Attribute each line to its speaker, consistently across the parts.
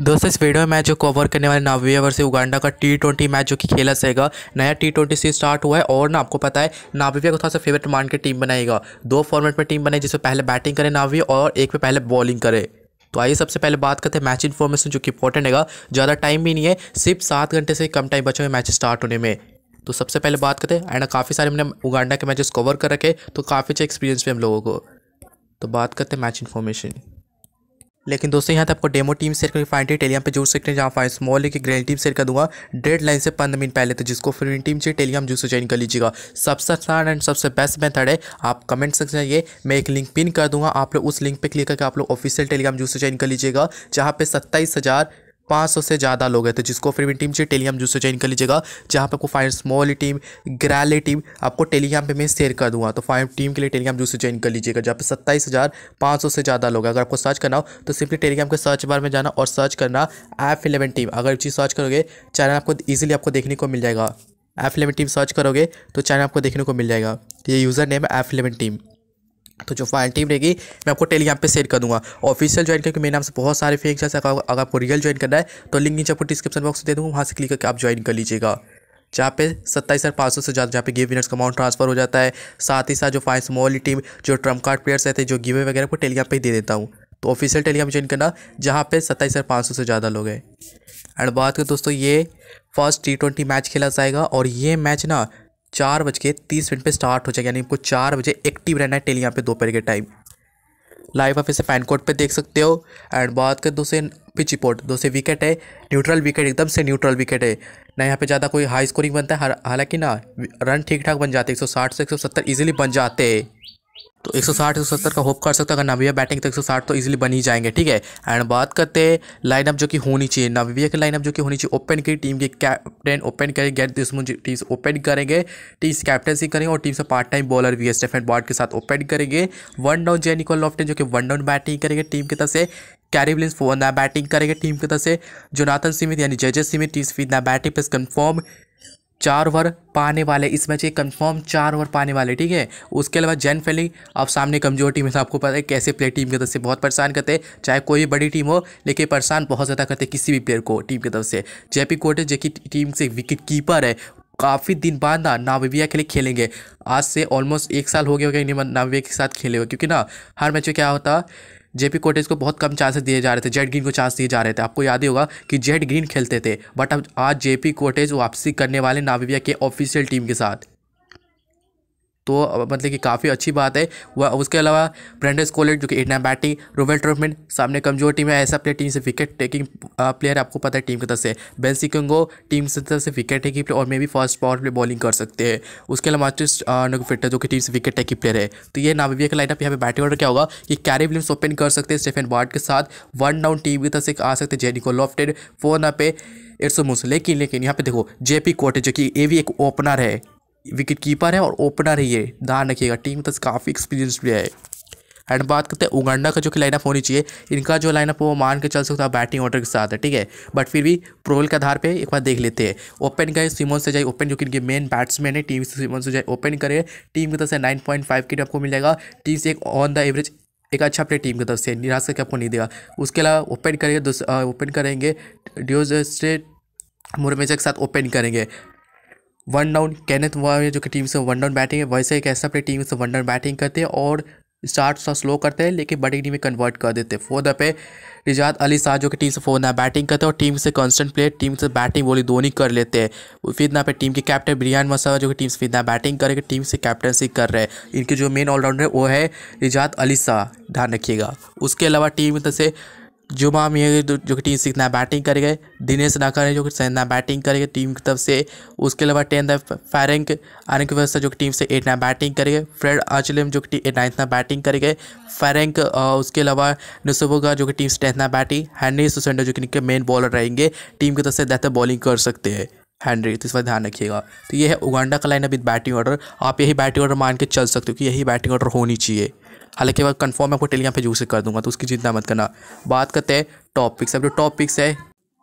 Speaker 1: दोस्तों इस वीडियो में मैं जो कवर करने वाले नाविया वर्सेस उगांडा का टी ट्वेंटी मैच जो कि खेला जाएगा नया टी ट्वेंटी से स्टार्ट हुआ है और ना आपको पता है नाविया को थोड़ा सा फेवरेट मान के टीम बनाएगा दो फॉर्मेट में टीम बनाई जिसमें पहले बैटिंग करें नाविया और एक पे पहले बॉलिंग करे तो आइए सबसे पहले बात करते हैं मैच इन्फॉर्मेशन जो कि इंपॉर्टेंट है ज़्यादा टाइम भी नहीं है सिर्फ सात घंटे से कम टाइम बचा हुए मैच स्टार्ट होने में तो सबसे पहले बात करते हैं एंड काफ़ी सारे हमने उगांडा के मैचेस कवर कर रखे तो काफ़ी अच्छा एक्सपीरियंस भी हम लोगों को तो बात करते हैं मैच इन्फॉर्मेशन लेकिन दोस्तों यहाँ तक आपको डेमो टीम शेयर करके फाइन टेलीग्राम पे जुड़ सकते हैं जहाँ फाइन स्मॉल है कि ग्रैंड टीम शेयर कर दूंगा डेड लाइन से पंद्रह मिनट पहले तो जिसको फ्री टीम चाहिए टेलीग्राम जूस ज्वाइन कर लीजिएगा सबसे आसान एंड सबसे बेस्ट मेथड है आप कमेंट सेक्शन ये मैं एक लिंक पिन कर दूंगा आप लोग उस लिंक पर क्लिक करके आप लोग ऑफिशियल टेलीग्राम जूस ज्वाइन कर लीजिएगा जहाँ पे सत्ताईस हज़ार पाँच सौ से ज़्यादा लोग हैं तो जिसको फिर टीम चाहिए टेलीग्राम जूस से ज्वाइन कर लीजिएगा जहाँ पर आपको फाइन स्मॉल टीम ग्रैली टीम आपको टेलीग्राम पे मैं शेयर कर दूँगा तो फाइव टीम के लिए टेलीग्राम जूस से ज्वाइन कर लीजिएगा जहाँ पे सत्ताईस हज़ार पाँच सौ से ज़्यादा लोग हैं अगर आपको सर्च करना हो तो सिंपली टेलीग्राम के सर्च बार में जाना और सर्च करना एफ इलेवन टीम अगर चीज़ सर्च करोगे चैनल आपको ईजिली आपको देखने को मिल जाएगा एफ़ इलेवन टीम सर्च करोगे तो चैनल आपको देखने को मिल जाएगा तो ये यूज़र नेम है एफ टीम तो जो फाइनल टीम रहेगी मैं आपको टेलीग्राम पे सेंड कर दूंगा ऑफिशियल ज्वाइन करके मेरे नाम से बहुत सारे फेक जैसे अगर आपको रियल ज्वाइन करना है तो लिंक नीचे आपको डिस्क्रिप्शन बॉक्स दे दूँगा वहाँ से क्लिक करके आप ज्वाइन कर लीजिएगा जहाँ पे सत्ताईस हज़ार पाँच सौ से ज़्यादा जहाँ पे गिव विनर्स का अमाउंट ट्रांसफर हो जाता है साथ ही साथ जो फाइन स्मॉल टीम जो ट्रम्प कार्ड प्लेयर्स रहते हैं जो गिवे वगैरह को टेलीग्राम पे दे देता हूँ तो ऑफिशियल टेलीग्राम ज्वाइन करना जहाँ पे सत्ताईस हज़ार पाँच सौ से ज़्यादा लोग हैं एंड बात करें दोस्तों ये फर्स्ट टी ट्वेंटी मैच खेला जाएगा और ये मैच ना चार बज के तीस मिनट पर स्टार्ट हो जाएगा यानी आपको चार बजे एक्टिव रहना है टेली यहाँ पे दोपहर के टाइम लाइव आप इसे फैन कोर्ट पर देख सकते हो एंड बात कर दो से पिच रिपोर्ट दो से विकेट है न्यूट्रल विकेट एकदम से न्यूट्रल विकेट है ना यहाँ पे ज़्यादा कोई हाई स्कोरिंग बनता है हालांकि ना रन ठीक ठाक बन जाते हैं एक सौ साठ से एक सौ सत्तर ईजिली बन जाते हैं तो 160 170 का होप कर सकते है अगर नाविया बैटिंग तो 160 तो इजीली बन ही जाएंगे ठीक है एंड बात करते हैं लाइनअप जो कि होनी चाहिए नाविया की लाइनअप जो कि होनी चाहिए ओपन की टीम के कैप्टन ओपन करेंगे गैर दुश्मन टीम ओपन करेंगे टीम कैप्टनसी करेंगे और टीम से पार्ट टाइम बॉलर वी स्टेफन बॉर्ड के साथ ओपन करेंगे वन डाउन निकोल लॉफ्टन जो कि वन डाउन बैटिंग करेंगे टीम की तरफ से कैरी विलियम्स फोर बैटिंग करेंगे टीम की तरफ से जोनाथन सीमित यानी जजेस सीमित टीम फीत ना बैटिंग प्लस कन्फर्म चार ओवर पाने वाले इस मैच के कंफर्म चार ओवर पाने वाले ठीक है उसके अलावा जैन फेलिंग अब सामने कमजोर टीम है आपको पता है कैसे प्लेयर टीम की तरफ से बहुत परेशान करते हैं चाहे कोई भी बड़ी टीम हो लेकिन परेशान बहुत ज़्यादा करते किसी भी प्लेयर को टीम की तरफ से जेपी कोटे जो कि टीम से विकेट कीपर है काफ़ी दिन बाद ना नाविविया के लिए खेलेंगे आज से ऑलमोस्ट एक साल हो गया होगा नाविविया के साथ खेले हुए क्योंकि ना हर मैच में क्या होता जेपी कोटेज को बहुत कम चांसेस दिए जा रहे थे जेड ग्रीन को चांस दिए जा रहे थे आपको याद ही होगा कि जेड ग्रीन खेलते थे बट अब आज जेपी कोटेज वापसी करने वाले नाविविया के ऑफिशियल टीम के साथ तो मतलब कि काफ़ी अच्छी बात है वह उसके अलावा ब्रेंडस कोलेट जो कि इंडिया बैटिंग रोवेल ट्रोफमेंट सामने कमजोर टीम है ऐसा प्लेयर टीम से विकेट टेकिंग प्लेयर आपको पता है टीम की तरफ से बेन सिकंगो टीम की तरफ से विकेट टेकिंग प्लेयर और मे भी फर्स्ट पावर प्ले बॉलिंग कर सकते हैं उसके अलावा मार्टिस नगोफिटर जो कि टीम से विकेट टेकिंग प्लेयर है तो ये नाम का लाइनअप यहाँ पर बैटिंग ऑर्डर क्या होगा कि कैरी विलियम्स ओपन कर सकते हैं स्टेफन वार्ड के साथ वन डाउन टीम की तरफ से आ सकते हैं जेनिको लॉफ्टेड फोन पे इट्स मुस लेकिन लेकिन यहाँ पे देखो जेपी कोटे जो कि ये भी एक ओपनर है विकेट कीपर है और ओपनर है ये ध्यान रखिएगा टीम तो काफ़ी एक्सपीरियंस भी है एंड बात करते हैं उगंडा का जो कि लाइनअप होनी चाहिए इनका जो लाइनअप वो मान के चल सकता है बैटिंग ऑर्डर के साथ है ठीक है बट फिर भी प्रोल के आधार पे एक बार देख लेते हैं ओपन गए सिमोन से जाए ओपन जो कि इनके मेन बैट्समैन है टीम से सिमोन से जाए ओपन करे टीम की तरफ से नाइन पॉइंट फाइव की आपको मिल जाएगा टीम से एक ऑन द एवरेज एक अच्छा प्ले टीम की तरफ से निराश करके आपको नहीं देगा उसके अलावा ओपन करेंगे ओपन करेंगे ड्यूज स्टेट मुरमेजा के साथ ओपन करेंगे वन डाउन कैनेथ वायर जो कि टीम से वन डाउन बैटिंग है वैसे ही ऐसा प्लेयर टीम से वन डाउन बैटिंग करते हैं और स्टार्ट थोड़ा स्लो करते हैं लेकिन बड़ी टीम में कन्वर्ट कर देते हैं फोर्थ पे रिजात अली शाह जो कि टीम से फोर ना बैटिंग करते हैं और टीम से कॉन्स्टेंट प्लेयर टीम से बैटिंग बोली दोनों कर लेते हैं फिर ना पे टीम के कैप्टन ब्रियान मसावा जो कि टीम से फिर ना बैटिंग करके टीम से कैप्टनसी कर रहे हैं इनके जो मेन ऑलराउंडर है वो है रिजात अली शाह ध्यान रखिएगा उसके अलावा टीम से जुमा मियाँ जो कि टीम सिक्स बैटिंग कर गए दिनेश नाकर जो कि सेना बैटिंग करेगा टीम की तरफ से उसके अलावा टेंथ है आने की व्यवस्था जो कि टीम से एट नाइन बैटिंग करेंगे फ्रेड आचलम जो कि नाइन्थ ना बैटिंग करेंगे फैरेंक उसके अलावा नुसबोगा जो कि टीम से टेंथ ना बैटिंग हैनरी सुसेंडो जो कि इनके मेन बॉलर रहेंगे टीम की तरफ से बेहतर बॉलिंग कर सकते हैं हैंड्री तो इस पर ध्यान रखिएगा तो ये है उगांडा का लाइन अभी बैटिंग ऑर्डर आप यही बैटिंग ऑर्डर मान के चल सकते हो कि यही बैटिंग ऑर्डर होनी चाहिए हालांकि मैं कंफर्म आपको टेलीग्राम पे जूस कर दूंगा तो उसकी चिंता मत करना बात करते हैं टॉपिक्स अब जो टॉपिक्स है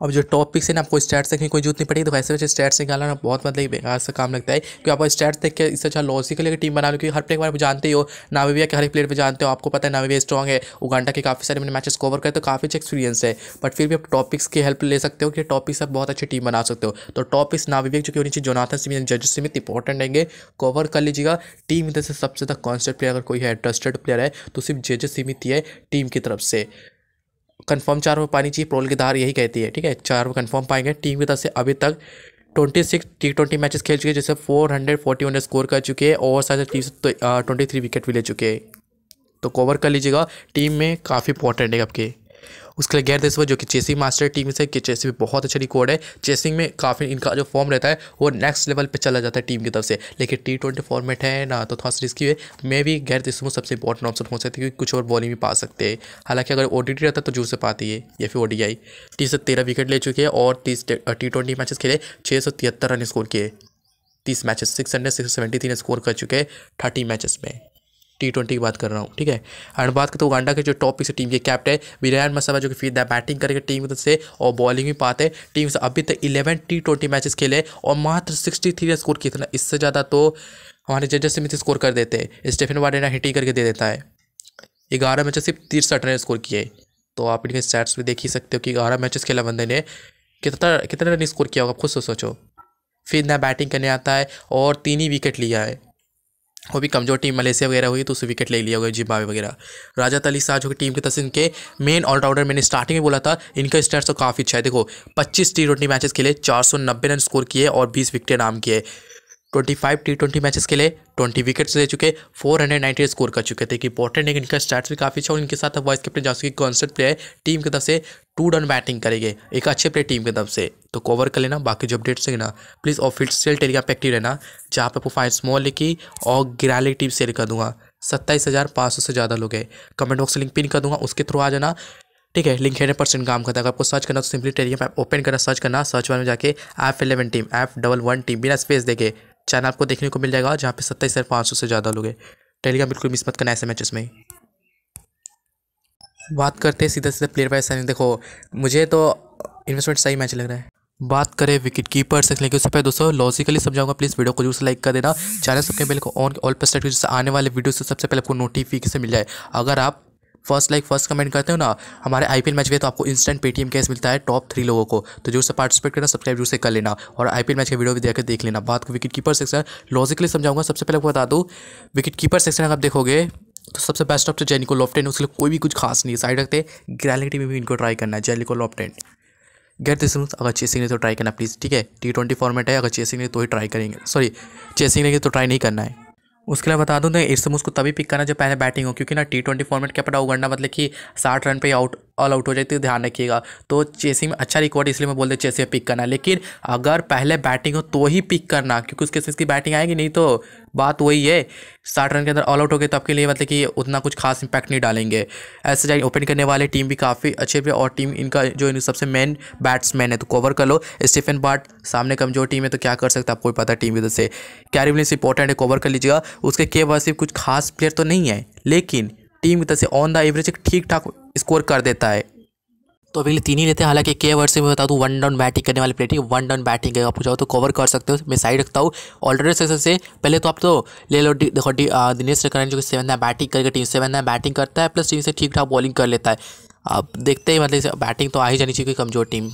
Speaker 1: अब जो टॉपिक्स है ना आपको स्टैट्स देखने कोई जरूरत नहीं पड़ेगी तो वैसे वैसे स्टैट्स निकालना बहुत मतलब बेकार से काम लगता है क्योंकि आपको स्टैट्स देख के इससे अच्छा लॉजिकल लेकर टीम बना लो क्योंकि हर प्लेयर आप जानते ही हो नावेविया के हर एक प्लेयर पर जानते हो आपको पता है नावेविया स्ट्रॉग है उगांडा के काफ़ी सारे मैंने मैचेस कवर करे तो काफ़ी अच्छा एक्सपीरियंस है बट फिर भी आप टॉपिक्स की हेल्प ले सकते हो कि टॉपिक्स आप बहुत अच्छी टीम बना सकते हो तो टॉपिक्स नावेविया जो कि होनी चाहिए जोनाथन सिमित जज सिमित इंपॉर्टेंट रहेंगे कवर कर लीजिएगा टीम इधर से सबसे ज़्यादा कॉन्स्टेंट प्लेयर अगर कोई है ट्रस्टेड प्लेयर है तो सिर्फ जज सिमित ही है टीम की तरफ से कन्फर्म चार ओवर पानी चाहिए प्रोल की धार यही कहती है ठीक है चार ओवर कन्फर्म पाएंगे टीम की तरफ से अभी तक twenty six T twenty matches खेल चुके हैं जिससे four hundred forty one score कर चुके हैं और साथ टीम से ट्वेंटी थ्री विकेट भी ले चुके हैं तो कवर कर लीजिएगा टीम में काफ़ी इंपॉर्टेंट है आपके उसके लिए गैर देसवा जो कि चेसिंग मास्टर टीम से कि चेसिंग में बहुत अच्छा रिकॉर्ड है चेसिंग में काफ़ी इनका जो फॉर्म रहता है वो नेक्स्ट लेवल पर चला जाता है टीम की तरफ से लेकिन टी ट्वेंटी फॉर्मेट है ना तो थोड़ा रिस्की है मे भी गैर देसवा सबसे इंपॉर्टेंट ऑप्शन हो सकती है क्योंकि कुछ और बॉलिंग भी पा सकते हैं हालांकि अगर ओ रहता तो जू से पाती है या फिर ओ डी टी से तेरह विकेट ले चुके हैं और तीस टी ट्वेंटी मैचेस खेले छः सौ तिहत्तर रन स्कोर किए तीस matches six hundred six seventy three score कर चुके हैं थर्टी मैचेस में टी ट्वेंटी की बात कर रहा हूँ ठीक है एंड बात करते उगांडा के जो टॉप पिक्स टीम के कैप्टन विरान मसावा जो कि फील्ड बैटिंग करके टीम की से और बॉलिंग भी पाते हैं टीम से अभी तक इलेवन टी ट्वेंटी मैचेस खेले और मात्र सिक्सटी थ्री स्कोर कितना इससे ज़्यादा तो हमारे जजेस स्मिथ स्कोर कर देते हैं स्टेफन वार्डेना हिटिंग करके दे देता है ग्यारह मैचेस सिर्फ तिरसठ रन स्कोर किए तो आप इनके स्टैट्स में देख ही सकते हो कि ग्यारह मैचेस खेला बंदे ने कितना कितना रन स्कोर किया होगा खुद से सोचो फिर ना बैटिंग करने आता है और तीन ही विकेट लिया है वो भी कमजोर टीम मलेशिया वगैरह हुई तो उससे विकेट ले लिया हुआ जिम्बावे वगैरह राजा तली शाह जो कि टीम के तरफ इनके मेन ऑलराउंडर मैंने स्टार्टिंग में बोला था इनका स्टार्ट तो काफ़ी अच्छा है देखो पच्चीस टी ट्वेंटी मैचेस खेले चार सौ नब्बे रन स्कोर किए और बीस विकेट नाम किए twenty five T twenty matches के लिए ट्वेंटी विकेट्स ले चुके फोर हंड्रेड नाइन्टी स्कोर कर चुके थे कि इंपॉर्टेंट है इनका स्टार्ट भी काफ़ी अच्छा और इनके साथ वाइस कैप्टन जॉन्सन की कॉन्स्टेंट प्लेयर टीम की तरफ से टू डन बैटिंग करेंगे एक अच्छे प्लेयर टीम की तरफ से तो कवर कर लेना बाकी जो अपडेट्स हैं ना प्लीज़ ऑफिशियल टेलीग्राम पे एक्टिव रहना जहाँ पे आपको फाइन स्मॉल लिखी और ग्रैली टीम शेयर कर दूंगा सत्ताईस हज़ार पाँच सौ से ज़्यादा लोग हैं कमेंट बॉक्स लिंक पिन कर दूंगा उसके थ्रू आ जाना ठीक है लिंक हंड्रेड परसेंट काम करता है अगर आपको सर्च करना तो सिंपली टेलीग्राम ऐप ओपन करना सर्च करना सर्च वन में जाके F eleven team app double one team बिना स्पेस देखे चैनल आपको देखने को मिल जाएगा जहाँ पे सत्ताईस हज़ार पाँच सौ से ज़्यादा लोग हैं टेलीग्राम बिल्कुल मिस मत करना ऐसे मैचेस में बात करते हैं सीधा सीधा प्लेयर वाइज देखो मुझे तो इन्वेस्टमेंट सही मैच लग रहा है बात करें विकेट कीपर से लेकिन उससे पहले दोस्तों लॉजिकली समझाऊंगा प्लीज़ वीडियो को जरूर से लाइक कर देना चैनल सबके बेल को ऑन ऑल पर सेट जिससे आने वाले वीडियो से सबसे पहले आपको नोटिफिकेशन मिल जाए अगर आप फर्स्ट लाइक फर्स्ट कमेंट करते हो ना हमारे आई मैच गए तो आपको इंस्टेंट पेटीएम कैश मिलता है टॉप थ्री लोगों को तो जो से पार्टिसिपेट करना सब्सक्राइब जो से कर लेना और आई मैच का वीडियो भी देखकर देख लेना बात को विकेट कीपर सेक्शन लॉजिकली समझाऊंगा सबसे पहले बता दूँ विकेट कीपर सेक्शन अगर आप देखोगे तो सबसे बेस्ट ऑप्शन जेनिको लॉफ्टेन उसके लिए कोई भी कुछ खास नहीं है साइड रखते ग्रैलिटी में भी इनको ट्राई करना है जेनिको लॉफ्टेन गैर दिसम अगर चेसिंग नहीं तो ट्राई करना प्लीज़ ठीक है टी ट्वेंटी फॉर्मेट है अगर चेसिंग नहीं तो ही ट्राई करेंगे सॉरी चेसिंग नहीं तो ट्राई नहीं करना है उसके लिए बता दूँ तो समय उसको तभी पिक करना जो पहले बैटिंग हो क्योंकि ना टी ट्वेंटी फॉर्मेट क्या पड़ा उगड़ना मतलब कि साठ रन पे आउट ऑल आउट हो जाती तो है ध्यान रखिएगा तो चेसी में अच्छा रिकॉर्ड इसलिए मैं बोलते देता चेसी में पिक करना लेकिन अगर पहले बैटिंग हो तो ही पिक करना क्योंकि उसके इसकी बैटिंग आएगी नहीं तो बात वही है साठ रन के अंदर ऑल आउट हो गए तो आपके लिए मतलब कि उतना कुछ खास इंपैक्ट नहीं डालेंगे ऐसे जाए ओपन करने वाले टीम भी काफ़ी अच्छे भी और टीम इनका जो इन सबसे मेन बैट्समैन है तो कवर कर लो स्टीफन बाट सामने कमजोर टीम है तो क्या कर सकता है आपको पता है टीम की से कैरी विलियम्स इंपॉर्टेंट है कवर कर लीजिएगा उसके के वसीफ कुछ खास प्लेयर तो नहीं है लेकिन टीम की तरह से ऑन द एवरेज एक ठीक ठाक स्कोर कर देता है तो अभी तीन ही लेते हैं हालांकि के ओवर से मैं बता दूँ वन डाउन बैटिंग करने वाली प्लेटिंग वन डाउन बैटिंग है आप जाओ तो कवर कर सकते हो मैं साइड रखता हूँ ऑलरेडर सेशन से पहले तो आप तो ले लो देखो दिनेश करन जो कि सेवन बैटिंग करके टीम सेवन बैटिंग करता है प्लस टीम से ठीक ठाक बॉलिंग कर लेता है आप देखते ही मतलब बैटिंग तो आ ही जानी चाहिए कमज़ोर team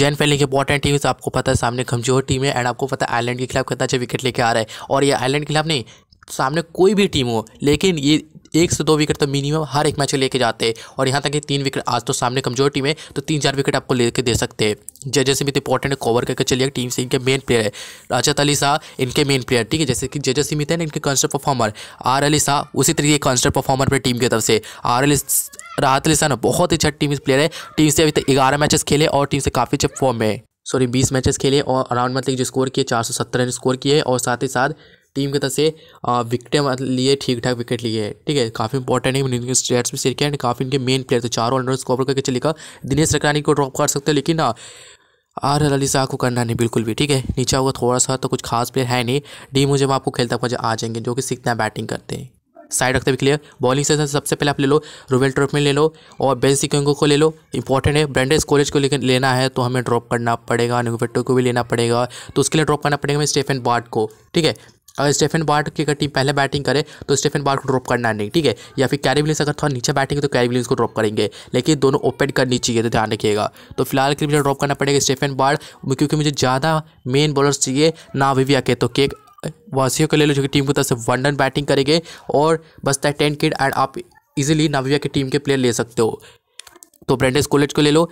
Speaker 1: Jan Frylinck important team आपको पता है सामने कमजोर टीम है एंड आपको पता है आयलैंड के खिलाफ कितना अच्छा विकेट लेके आ रहा है और ये आयरलैंड के खिलाफ नहीं सामने कोई भी टीम हो लेकिन ये एक से दो विकेट तो मिनिमम हर एक मैच लेके जाते हैं और यहाँ तक कि तीन विकेट आज तो सामने कमजोर टीम है तो तीन चार विकेट आपको लेके दे सकते हैं जजे सिमित इंपॉर्टेंट कवर करके चलिए टीम से इनके मेन प्लेयर है राजत अली शाह इनके मेन प्लेयर ठीक है जैसे कि जजे सिमित है ना इनके constant performer are Ali Shah उसी तरीके कॉन्स्टेंट परफॉर्मर पर टीम की तरफ से आर अली राहत अली शाह बहुत ही अच्छा टीम प्लेयर है टीम से अभी तक ग्यारह मैचेस खेले और टीम से काफ़ी अच्छे फॉर्म है सॉरी बीस मैचेस खेले और अराउंड मतलब जो स्कोर किए चार सौ सत्तर रन स्कोर किए और साथ ही साथ टीम की तरफ से विकेट लिए ठीक ठाक विकेट लिए ठीक है काफ़ी इंपॉर्टेंट है इनके स्टेट्स भी शेयर किया एंड काफ़ी इनके मेन प्लेयर थे चारों ऑलराउंडर्स कवर करके चलेगा दिनेश रकरानी को ड्रॉप कर सकते हैं लेकिन आर अली शाह को करना नहीं बिल्कुल भी ठीक है नीचा हुआ थोड़ा सा तो कुछ खास प्लेयर है नहीं डी मुझे आपको खेलता मुझे आ जाएंगे जो कि सीखना बैटिंग करते हैं साइड रखते हुए क्लियर बॉलिंग सेशन सबसे पहले आप ले लो रोवेल ट्रॉफी ले लो और बेन सिक्योंगो को ले लो इंपॉर्टेंट है ब्रेंडेस कॉलेज को लेकिन लेना है तो हमें ड्रॉप करना पड़ेगा न्यूफेटो को भी लेना पड़ेगा तो उसके लिए ड्रॉप करना पड़ेगा हमें स्टेफन बार्ट को ठीक है अगर स्टेफन बार्ट की अगर टीम पहले बैटिंग करे तो स्टेफन बार्ट को ड्रॉप करना नहीं ठीक है या फिर कैरी विलियम्स अगर थोड़ा नीचे बैटिंग तो कैरी विलियम्स को ड्रॉप करेंगे लेकिन दोनों ओपन करनी चाहिए तो ध्यान रखिएगा तो फिलहाल के लिए मुझे ड्रॉप करना पड़ेगा स्टेफन बार्ट क्योंकि मुझे ज़्यादा मेन बॉलर्स चाहिए ना विविया के तो केक वासियों को ले लो जो कि टीम की तरफ से वन रन बैटिंग करेंगे और बस है टेन किड एंड आप इजीली नाविया की टीम के प्लेयर ले सकते हो तो ब्रेंडेस कॉलेज को ले लो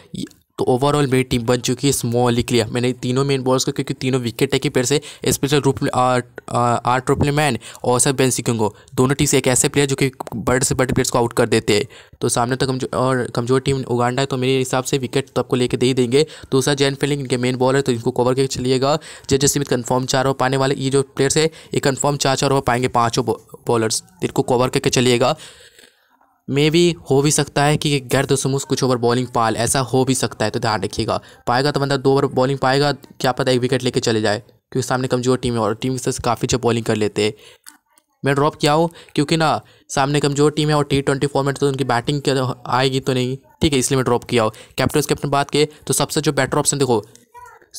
Speaker 1: तो ओवरऑल मेरी टीम बन चुकी है स्मॉल लिख लिया मैंने तीनों मेन बॉल्स को क्योंकि तीनों विकेट टेकिंग पेड़ से स्पेशल रूप में आर्ट रोपले मैन और सर बेन सिकंगो दोनों टीम से एक ऐसे प्लेयर जो कि बड़े से बड़े प्लेयर्स को आउट कर देते हैं तो सामने तो कमजोर और कमजोर टीम उगांडा है तो मेरे हिसाब से विकेट तो आपको लेके दे ही देंगे दूसरा जैन फेलिंग इनके मेन बॉलर है तो इनको कवर करके चलिएगा जज स्मिथ कन्फर्म चार ओवर पाने वाले ये जो प्लेयर्स है ये कन्फर्म चार चार ओवर पाएंगे पाँचों बॉलर्स इनको कवर करके चलिएगा मे भी हो भी सकता है कि गैर दो समूस कुछ ओवर बॉलिंग पाल ऐसा हो भी सकता है तो ध्यान रखिएगा पाएगा तो बंदा दो ओवर बॉलिंग पाएगा क्या पता एक विकेट लेके चले जाए क्योंकि सामने कमज़ोर टीम है और टीम से काफ़ी अच्छे बॉलिंग कर लेते हैं मैं ड्रॉप किया हूँ क्योंकि ना सामने कमज़ोर टीम है और टी ट्वेंटी फॉर्मेट तो उनकी बैटिंग तो आएगी तो नहीं ठीक है इसलिए मैं ड्रॉप किया हो कैप्टन कैप्टन बात के तो सबसे जो बेटर ऑप्शन देखो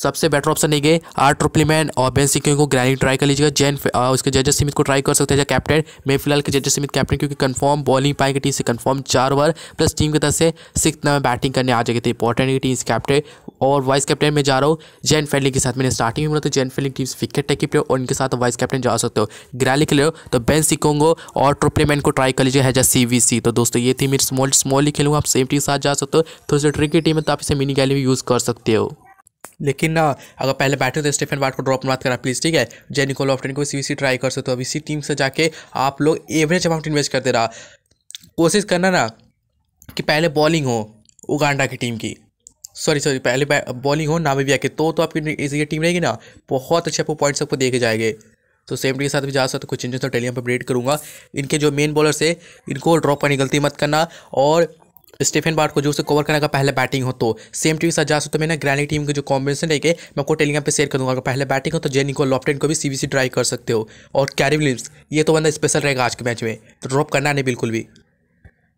Speaker 1: सबसे बेटर ऑप्शन है आर ट्रिप्लीमैन और बेन सिक्यों को ग्रैनी ट्राई कर लीजिएगा जैन uh, उसके जजेस स्मिथ को ट्राई कर सकते हैं कैप्टन मैं फिलहाल के जजेस स्मिथ कैप्टन क्योंकि कंफर्म बॉलिंग पाएंगे टीम से कंफर्म चार ओवर प्लस टीम की तरफ से सिक्स में बैटिंग करने आ जाएगी तो इंपॉर्टेंट टीम से कैप्टन और वाइस कैप्टन में जा रहा हूँ जैन फेलिंग के साथ मैंने स्टार्टिंग में बोला तो Jan Frylinck team wicket take player और इनके साथ वाइस कैप्टन जा सकते हो ग्रैली के लिए तो बेन सिकोंगो और ट्रिप्लीमैन को ट्राई कर लीजिए सी वी सी तो दोस्तों ये थी मेरी स्मॉल स्मॉल ही खेलूंगा आप सेम टीम के साथ जा सकते हो थोड़ी सी ट्रिकी टीम है तो आप इसे मिनी गैली भी यूज़ कर सकते हो लेकिन ना अगर पहले बैठे तो स्टेफन बार्ट को ड्रॉप मत करा प्लीज़ ठीक है जेनिको लॉफ्टन को सी ट्राई कर सकते हो अब इसी टीम से जाके आप लोग एवरेज अमाउंट इन्वेस्ट करते रहा कोशिश करना ना कि पहले बॉलिंग हो उगांडा की टीम की सॉरी सॉरी पहले बॉलिंग हो नामीबिया की तो तो आपकी ये टीम रहेगी ना बहुत अच्छे आपको पॉइंट्स आपको देखे जाएंगे तो सेम टी के साथ भी जा सकते कुछ चेंजेस तो टेलीम पर अपडेट करूँगा इनके जो मेन बॉलर्स है इनको ड्रॉप करने की गलती मत करना और स्टीफन बार्ट को जो से कवर का पहले बैटिंग हो तो सेम टीम के साथ जा सकते हो मैंने ग्रैनी टीम के जो कॉम्बिनेशन है मैं आपको टेलीग्राम पे शेयर कर दूंगा अगर पहले बैटिंग हो तो जेनी को लॉफ्टेन को भी सीबीसी ट्राई कर सकते हो और कैरी विलियम्स ये तो बंदा स्पेशल रहेगा आज के मैच में तो ड्रॉप करना नहीं बिल्कुल भी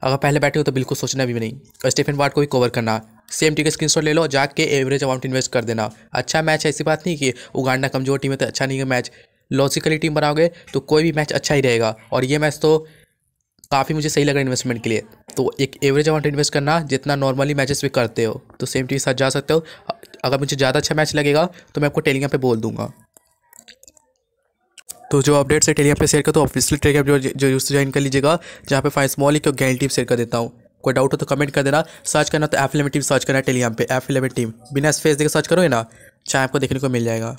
Speaker 1: अगर पहले बैटिंग हो तो बिल्कुल सोचना भी नहीं और स्टीफन बार्ट को भी कवर करना सेम का स्क्रीन ले लो जाके एवरेज अमाउंट इन्वेस्ट कर देना अच्छा मैच है ऐसी बात नहीं कि उगाड़ना कमजोर टीम है तो अच्छा नहीं है मैच लॉजिकली टीम बनाओगे तो कोई भी मैच अच्छा ही रहेगा और ये मैच तो काफ़ी मुझे सही लगा इन्वेस्टमेंट के लिए तो एक एवरेज अमाउंट इन्वेस्ट करना जितना नॉर्मली मैचेस भी करते हो तो सेम टीम के साथ जा सकते हो अगर मुझे ज़्यादा अच्छा मैच लगेगा तो मैं आपको टेलीग्राम पे बोल दूंगा तो जो अपडेट्स है टेलीग्राम पे शेयर कर तो ऑफिशियल टेलीग्राम जो जो यूज ज्वाइन कर लीजिएगा जहाँ पे फाइन स्मॉल की टीम शेयर कर देता हूँ कोई डाउट हो तो कमेंट कर देना सर्च करना तो एफ इलेवन टीम सर्च करना टेलीग्राम पर एफ इलेवन टीम बिना स्पेस देकर सर्च करोगे ना चाहे आपको देखने को मिल जाएगा